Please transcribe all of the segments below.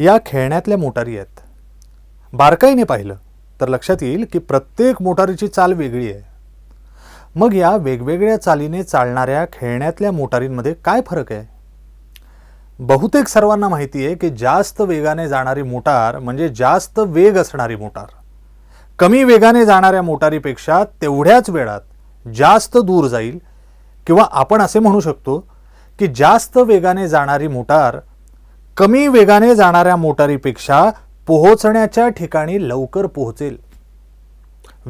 या खेळण्यातल्या मोटारी आहेत बारकाईने पाहिलं तर लक्षात येईल की प्रत्येक मोटारीची चाल वेगळी आहे मग या वेगवेगळ्या चालीने चालणाऱ्या खेळण्यातल्या मोटारींमध्ये काय फरक आहे बहुतेक सर्वांना माहिती आहे की जास्त वेगाने जाणारी मोटार म्हणजे जास्त वेग असणारी मोटार कमी वेगाने जाणाऱ्या मोटारीपेक्षा तेवढ्याच वेळात जास्त दूर जाईल किंवा आपण असे म्हणू शकतो की जास्त वेगाने जाणारी मोटार कमी वेगाने जाणाऱ्या मोटारीपेक्षा पोहोचण्याच्या ठिकाणी लवकर पोहोचेल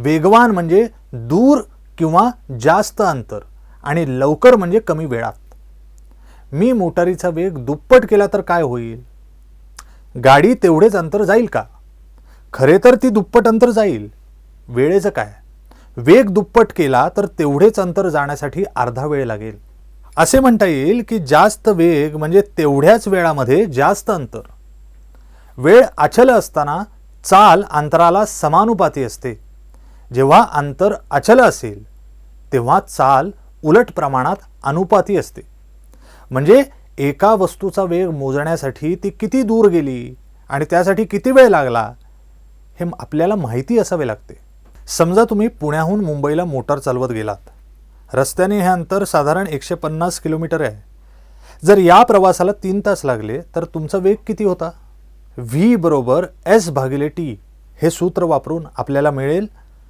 वेगवान म्हणजे दूर किंवा जास्त अंतर आणि लवकर म्हणजे कमी वेळात मी मोटारीचा वेग दुप्पट केला तर काय होईल गाडी तेवढेच अंतर जाईल का खरे तर ती दुप्पट अंतर जाईल वेळेचं काय वेग दुप्पट केला तर तेवढेच अंतर जाण्यासाठी अर्धा वेळ लागेल असे म्हणता येईल की जास्त वेग म्हणजे तेवढ्याच वेळामध्ये जास्त अंतर वेळ अचल असताना चाल अंतराला समानुपाती असते जेव्हा अंतर अचल असेल तेव्हा चाल उलट प्रमाणात अनुपाती असते म्हणजे एका वस्तूचा वेग मोजण्यासाठी ती किती दूर गेली आणि त्यासाठी किती वेळ लागला हे आपल्याला माहिती असावे लागते समजा तुम्ही पुण्याहून मुंबईला मोटर चालवत गेलात रस्त्याने हे अंतर साधारण एकशे पन्नास किलोमीटर आहे जर या प्रवासाला तीन तास लागले तर तुमचा वेग किती होता व्ही बरोबर एस भागिले टी हे सूत्र वापरून आपल्याला मिळेल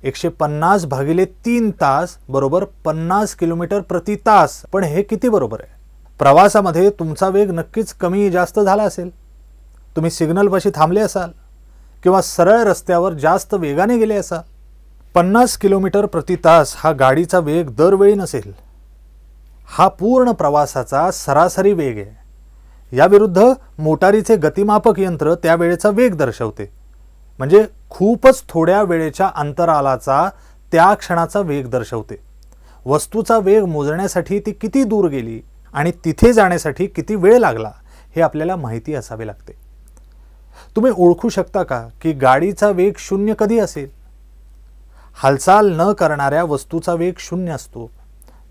एकशे पन्नास भागिले तीन तास बरोबर पन्नास किलोमीटर प्रति तास पण हे किती बरोबर आहे प्रवासामध्ये तुमचा वेग नक्कीच कमी जास्त झाला असेल तुम्ही सिग्नलपाशी थांबले असाल किंवा सरळ रस्त्यावर जास्त वेगाने गेले असाल पन्नास किलोमीटर प्रति तास हा गाडीचा वेग दरवेळी नसेल हा पूर्ण प्रवासाचा सरासरी वेग आहे याविरुद्ध मोटारीचे गतिमापक यंत्र त्यावेळेचा वेग दर्शवते म्हणजे खूपच थोड्या वेळेच्या अंतरालाचा त्या क्षणाचा वेग दर्शवते वस्तूचा वेग मोजण्यासाठी ती किती दूर गेली आणि तिथे जाण्यासाठी किती वेळ लागला हे आपल्याला माहिती असावे लागते तुम्ही ओळखू शकता का की गाडीचा वेग शून्य कधी असेल हालचाल न करणाऱ्या वस्तूचा वेग शून्य असतो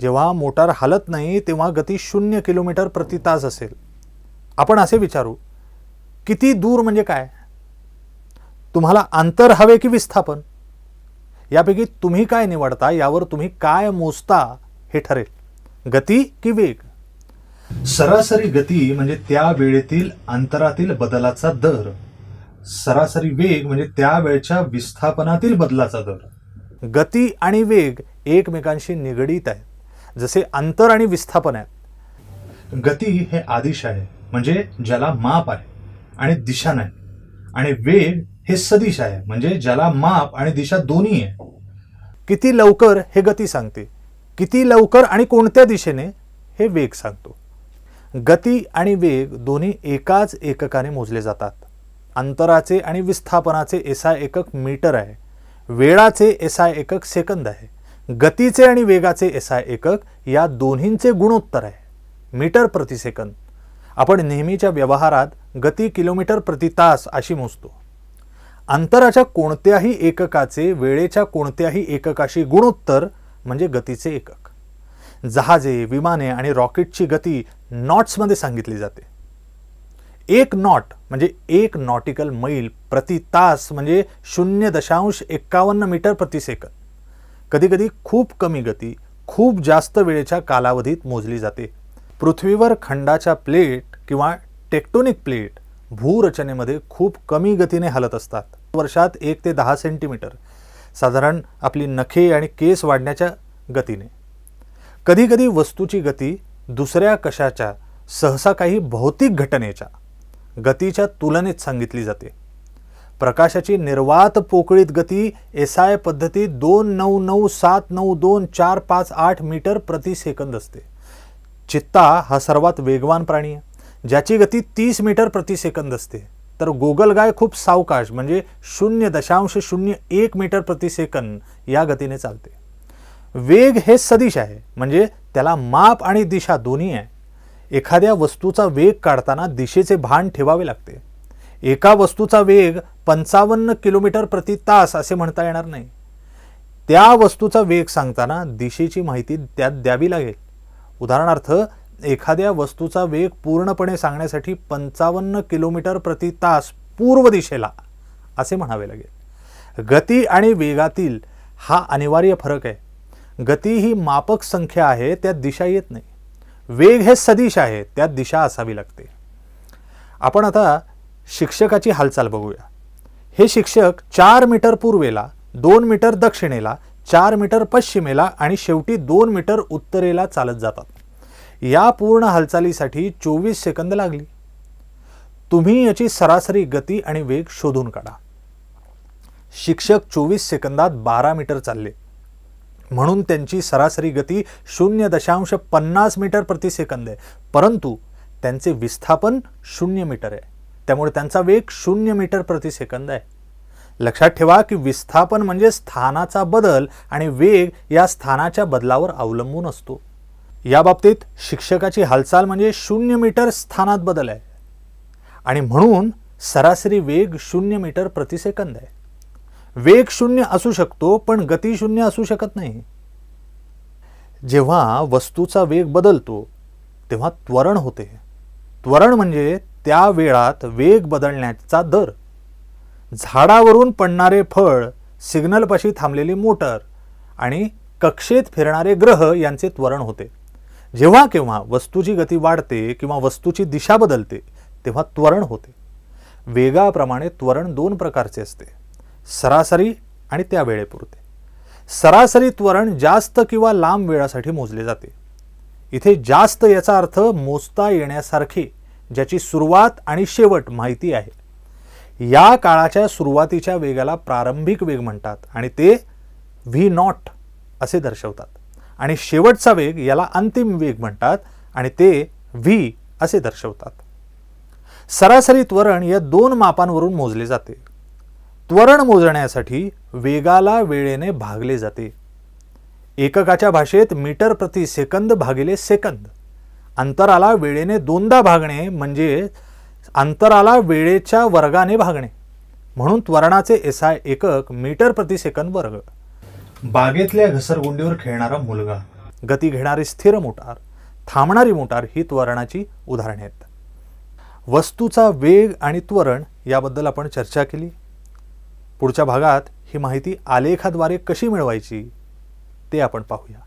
जेव्हा मोटार हालत नाही तेव्हा गती शून्य किलोमीटर प्रति तास असेल आपण असे विचारू किती दूर म्हणजे काय तुम्हाला अंतर हवे की विस्थापन यापैकी तुम्ही काय निवडता यावर तुम्ही काय मोजता हे ठरेल गती की वेग सरासरी गती म्हणजे त्या वेळेतील अंतरातील बदलाचा दर सरासरी वेग म्हणजे त्या वेळच्या विस्थापनातील बदलाचा दर गती आणि वेग एकमेकांशी निगडीत आहेत जसे अंतर आणि विस्थापन आहे गती हे आदिश आहे म्हणजे ज्याला माप आहे आणि दिशा नाही आणि वेग हे सदिश आहे म्हणजे ज्याला माप आणि दिशा दोन्ही आहे किती लवकर हे गती सांगते किती लवकर आणि कोणत्या दिशेने हे वेग सांगतो गती आणि वेग दोन्ही एकाच एककाने मोजले जातात अंतराचे आणि विस्थापनाचे एसा एकक मीटर आहे वेळाचे एसआय एकक सेकंद आहे गतीचे आणि वेगाचे एसआय एकक या दोन्हींचे गुणोत्तर आहे मीटर प्रति सेकंद आपण नेहमीच्या व्यवहारात गती किलोमीटर प्रति तास अशी मोजतो अंतराच्या कोणत्याही एककाचे वेळेच्या कोणत्याही एककाशी गुणोत्तर म्हणजे गतीचे एकक जहाजे विमाने आणि रॉकेटची गती नॉट्समध्ये सांगितली जाते एक नॉट म्हणजे एक नॉटिकल मैल प्रति तास म्हणजे शून्य दशांश एक्कावन्न मीटर प्रतिसेकंद कधीकधी खूप कमी गती खूप जास्त वेळेच्या कालावधीत मोजली जाते पृथ्वीवर खंडाच्या प्लेट किंवा टेक्टोनिक प्लेट भूरचनेमध्ये खूप कमी गतीने हलत असतात वर्षात एक ते दहा सेंटीमीटर साधारण आपली नखे आणि केस वाढण्याच्या गतीने कधीकधी वस्तूची गती दुसऱ्या कशाच्या सहसा काही भौतिक घटनेच्या गतीच्या तुलनेत सांगितली जाते प्रकाशाची निर्वात पोकळीत गती आय पद्धती दोन नऊ नऊ सात नऊ दोन चार पाच आठ मीटर प्रति सेकंद असते चित्ता हा सर्वात वेगवान प्राणी आहे ज्याची गती तीस मीटर प्रति सेकंद असते तर गोगलगाय खूप सावकाश म्हणजे शून्य दशांश शून्य एक मीटर प्रति सेकंद या गतीने चालते वेग हे सदिश आहे म्हणजे त्याला माप आणि दिशा दोन्ही आहे एखाद्या वस्तूचा वेग काढताना दिशेचे भान ठेवावे लागते एका वस्तूचा वेग पंचावन्न किलोमीटर प्रति तास असे म्हणता येणार नाही त्या वस्तूचा वेग सांगताना दिशेची माहिती त्यात द्यावी लागेल उदाहरणार्थ एखाद्या वस्तूचा वेग पूर्णपणे सांगण्यासाठी पंचावन्न किलोमीटर प्रति तास पूर्व दिशेला असे म्हणावे लागेल गती आणि वेगातील हा अनिवार्य फरक आहे गती ही मापक संख्या आहे त्यात दिशा येत नाही वेग हे सदिश आहे त्यात दिशा असावी लागते आपण आता शिक्षकाची हालचाल बघूया हे शिक्षक चार मीटर पूर्वेला दोन मीटर दक्षिणेला चार मीटर पश्चिमेला आणि शेवटी दोन मीटर उत्तरेला चालत जातात या पूर्ण हालचालीसाठी चोवीस सेकंद लागली तुम्ही याची सरासरी गती आणि वेग शोधून काढा शिक्षक चोवीस सेकंदात बारा मीटर चालले म्हणून त्यांची सरासरी गती शून्य दशांश पन्नास मीटर प्रतिसेकंद आहे परंतु त्यांचे विस्थापन शून्य मीटर आहे त्यामुळे त्यांचा वेग शून्य मीटर प्रतिसेकंद आहे लक्षात ठेवा की विस्थापन म्हणजे स्थानाचा बदल आणि वेग या स्थानाच्या बदलावर अवलंबून असतो या बाबतीत शिक्षकाची हालचाल म्हणजे शून्य मीटर स्थानात बदल आहे आणि म्हणून सरासरी वेग शून्य मीटर प्रतिसेकंद आहे वेग शून्य असू शकतो पण गती शून्य असू शकत नाही जेव्हा वस्तूचा वेग बदलतो तेव्हा त्वरण होते त्वरण म्हणजे त्या वेळात वेग बदलण्याचा दर झाडावरून पडणारे फळ सिग्नलपाशी थांबलेली मोटर आणि कक्षेत फिरणारे ग्रह यांचे त्वरण होते जेव्हा केव्हा वस्तूची गती वाढते किंवा वस्तूची दिशा बदलते तेव्हा त्वरण होते वेगाप्रमाणे त्वरण दोन प्रकारचे असते सरासरी आणि त्या वेळेपुरते सरासरी त्वरण जास्त किंवा लांब वेळासाठी मोजले जाते इथे जास्त याचा अर्थ मोजता येण्यासारखी ज्याची सुरुवात आणि शेवट माहिती आहे या काळाच्या सुरुवातीच्या वेगाला प्रारंभिक वेग म्हणतात आणि ते व्ही नॉट असे दर्शवतात आणि शेवटचा वेग याला अंतिम वेग म्हणतात आणि ते व्ही असे दर्शवतात सरासरी त्वरण या दोन मापांवरून मोजले जाते त्वरण मोजण्यासाठी वेगाला वेळेने भागले जाते एककाच्या भाषेत मीटर प्रति सेकंद भागिले सेकंद अंतराला वेळेने दोनदा भागणे म्हणजे अंतराला वेळेच्या वर्गाने भागणे म्हणून त्वरणाचे एसआय एकक मीटर प्रति सेकंद वर्ग बागेतल्या घसरगुंडीवर खेळणारा मुलगा गती घेणारी स्थिर मोटार थांबणारी मोटार ही त्वरणाची उदाहरणे आहेत वस्तूचा वेग आणि त्वरण याबद्दल आपण चर्चा केली पुढच्या भागात ही माहिती आलेखाद्वारे कशी मिळवायची ते आपण पाहूया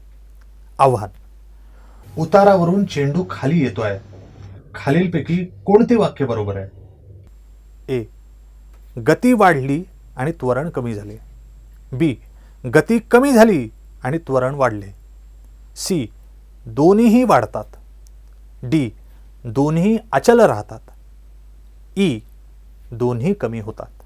आव्हान उतारावरून चेंडू खाली येतोय खालीलपैकी कोणते वाक्य बरोबर आहे ए गती वाढली आणि त्वरण कमी झाले बी गती कमी झाली आणि त्वरण वाढले सी दोन्हीही वाढतात डी दोन्ही अचल राहतात ई दोन्ही कमी होतात